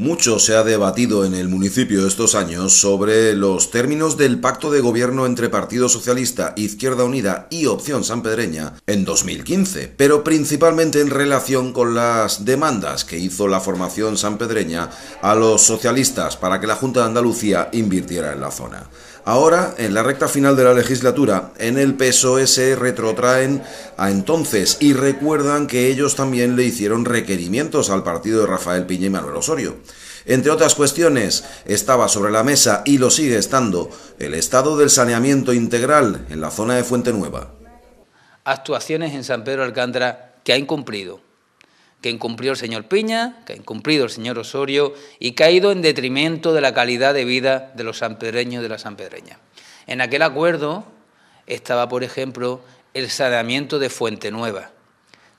Mucho se ha debatido en el municipio estos años sobre los términos del pacto de gobierno entre Partido Socialista, Izquierda Unida y Opción Sanpedreña en 2015, pero principalmente en relación con las demandas que hizo la formación sanpedreña a los socialistas para que la Junta de Andalucía invirtiera en la zona. Ahora, en la recta final de la legislatura, en el PSOE se retrotraen a entonces y recuerdan que ellos también le hicieron requerimientos al partido de Rafael Piña y Manuel Osorio. Entre otras cuestiones, estaba sobre la mesa y lo sigue estando el estado del saneamiento integral en la zona de Fuente Nueva. Actuaciones en San Pedro Alcántara que ha incumplido que incumplió el señor Piña, que ha incumplido el señor Osorio y que ha ido en detrimento de la calidad de vida de los sanpedreños y de las sanpedreña. En aquel acuerdo estaba, por ejemplo, el saneamiento de Fuente Nueva,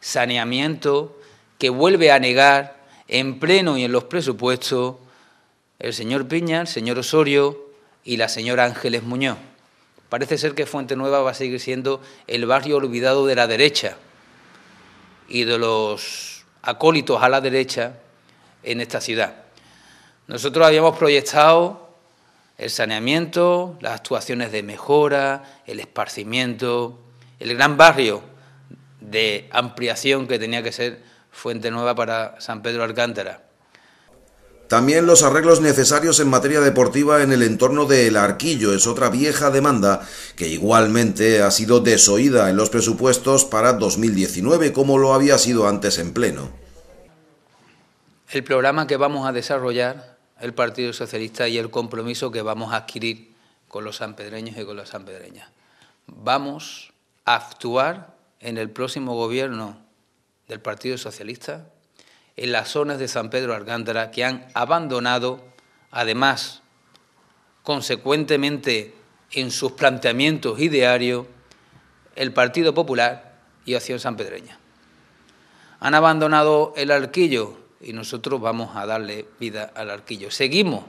saneamiento que vuelve a negar en pleno y en los presupuestos el señor Piña, el señor Osorio y la señora Ángeles Muñoz. Parece ser que Fuente Nueva va a seguir siendo el barrio olvidado de la derecha y de los acólitos a la derecha en esta ciudad. Nosotros habíamos proyectado el saneamiento, las actuaciones de mejora, el esparcimiento, el gran barrio de ampliación que tenía que ser Fuente Nueva para San Pedro Alcántara. También los arreglos necesarios en materia deportiva en el entorno del Arquillo es otra vieja demanda que igualmente ha sido desoída en los presupuestos para 2019 como lo había sido antes en pleno. El programa que vamos a desarrollar, el Partido Socialista y el compromiso que vamos a adquirir con los sanpedreños y con las sanpedreñas. Vamos a actuar en el próximo gobierno del Partido Socialista en las zonas de San Pedro Argándara que han abandonado, además, consecuentemente en sus planteamientos idearios, el Partido Popular y Acción Sanpedreña. Han abandonado el arquillo y nosotros vamos a darle vida al arquillo. Seguimos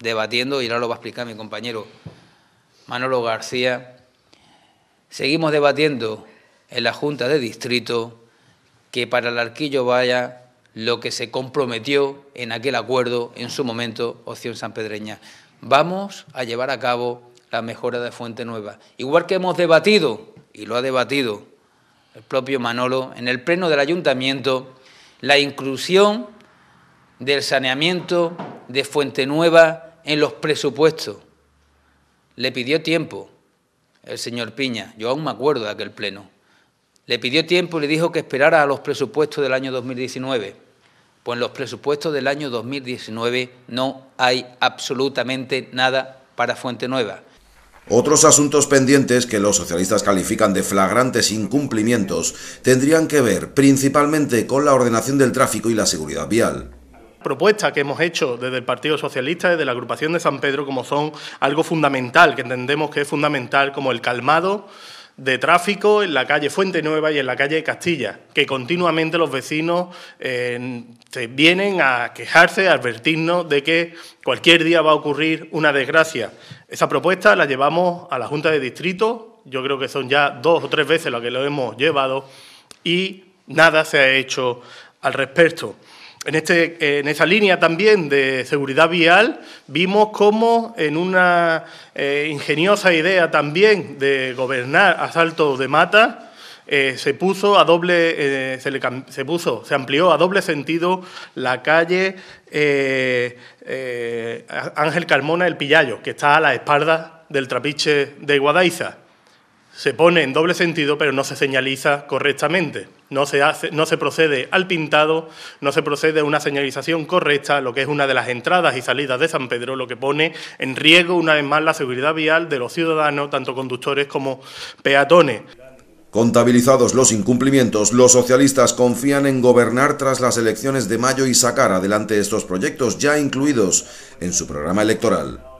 debatiendo, y ahora lo va a explicar mi compañero Manolo García, seguimos debatiendo en la Junta de Distrito que para el arquillo vaya lo que se comprometió en aquel acuerdo en su momento Opción Sanpedreña. Vamos a llevar a cabo la mejora de Fuente Nueva. Igual que hemos debatido, y lo ha debatido el propio Manolo, en el pleno del ayuntamiento, la inclusión del saneamiento de Fuente Nueva en los presupuestos. Le pidió tiempo el señor Piña, yo aún me acuerdo de aquel pleno. Le pidió tiempo y le dijo que esperara a los presupuestos del año 2019. Pues en los presupuestos del año 2019 no hay absolutamente nada para Fuente Nueva. Otros asuntos pendientes que los socialistas califican de flagrantes incumplimientos tendrían que ver principalmente con la ordenación del tráfico y la seguridad vial propuestas que hemos hecho desde el Partido Socialista, desde la agrupación de San Pedro, como son algo fundamental, que entendemos que es fundamental, como el calmado, de tráfico en la calle Fuente Nueva y en la calle Castilla, que continuamente los vecinos eh, vienen a quejarse, a advertirnos de que cualquier día va a ocurrir una desgracia. Esa propuesta la llevamos a la Junta de Distrito, yo creo que son ya dos o tres veces las que lo hemos llevado y nada se ha hecho al respecto. En, este, en línea también de seguridad vial vimos cómo en una eh, ingeniosa idea también de gobernar asaltos de mata, eh, se puso a doble eh, se, puso se amplió a doble sentido la calle Ángel Carmona el Pillayo que está a la espalda del trapiche de Guadaiza se pone en doble sentido, pero no se señaliza correctamente. No se, hace, no se procede al pintado, no se procede a una señalización correcta, lo que es una de las entradas y salidas de San Pedro, lo que pone en riesgo una vez más la seguridad vial de los ciudadanos, tanto conductores como peatones. Contabilizados los incumplimientos, los socialistas confían en gobernar tras las elecciones de mayo y sacar adelante estos proyectos ya incluidos en su programa electoral.